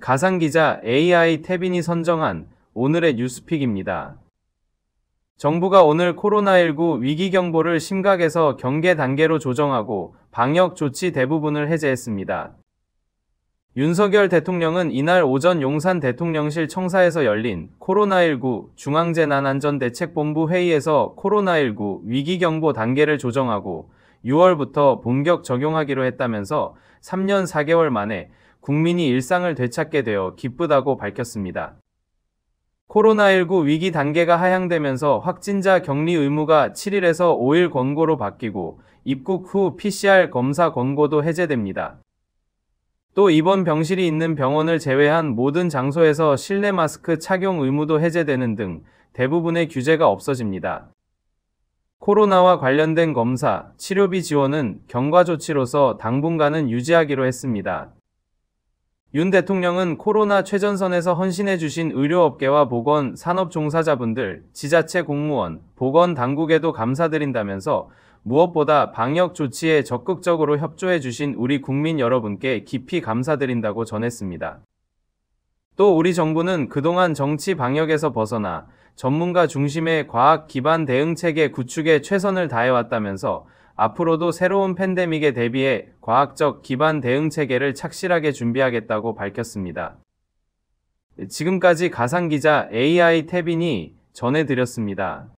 가상기자 AI 태빈이 선정한 오늘의 뉴스픽입니다. 정부가 오늘 코로나19 위기경보를 심각에서 경계 단계로 조정하고 방역 조치 대부분을 해제했습니다. 윤석열 대통령은 이날 오전 용산 대통령실 청사에서 열린 코로나19 중앙재난안전대책본부 회의에서 코로나19 위기경보 단계를 조정하고 6월부터 본격 적용하기로 했다면서 3년 4개월 만에 국민이 일상을 되찾게 되어 기쁘다고 밝혔습니다. 코로나19 위기 단계가 하향되면서 확진자 격리 의무가 7일에서 5일 권고로 바뀌고 입국 후 PCR 검사 권고도 해제됩니다. 또 이번 병실이 있는 병원을 제외한 모든 장소에서 실내 마스크 착용 의무도 해제되는 등 대부분의 규제가 없어집니다. 코로나와 관련된 검사, 치료비 지원은 경과 조치로서 당분간은 유지하기로 했습니다. 윤 대통령은 코로나 최전선에서 헌신해주신 의료업계와 보건, 산업 종사자분들, 지자체 공무원, 보건 당국에도 감사드린다면서 무엇보다 방역 조치에 적극적으로 협조해주신 우리 국민 여러분께 깊이 감사드린다고 전했습니다. 또 우리 정부는 그동안 정치 방역에서 벗어나 전문가 중심의 과학 기반 대응체계 구축에 최선을 다해왔다면서 앞으로도 새로운 팬데믹에 대비해 과학적 기반 대응 체계를 착실하게 준비하겠다고 밝혔습니다. 지금까지 가상기자 AI 태빈이 전해드렸습니다.